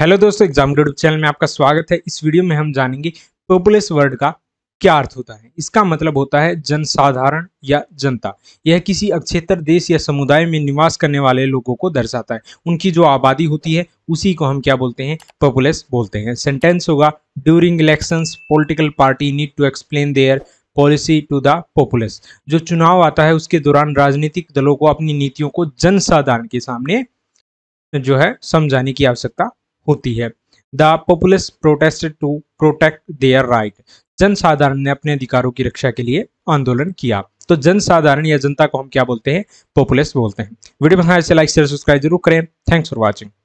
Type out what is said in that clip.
hello दोस्तों exam YouTube channel में आपका स्वागत है इस वीडियो में हम जानेंगे पॉपुलस वर्ड का क्या अर्थ होता है इसका मतलब होता है जनसाधारण या जनता यह किसी अक्षेत्र देश या समुदाय में निवास करने वाले लोगों को दर्शाता है उनकी जो आबादी होती है उसी को हम क्या बोलते हैं पॉपुलस बोलते हैं सेंटेंस होगा during election political party need to explain their policy to the populace जो चुनाव आता है उसके दौरान राजनीतिक दलों को अपनी नीतियों को जनसाधारण के सामने जो है समझाने की आवश्यकता होती है the populace protested to protect their right जनसाधारण ने अपने अधिकारों की रक्षा के लिए आंदोलन किया तो जनसाधारण या जनता को हम क्या बोलते हैं पॉपुलस बोलते हैं वीडियो पसंद लाइक शेयर सब्सक्राइब जरूर करें थैंक्स फॉर वॉचिंग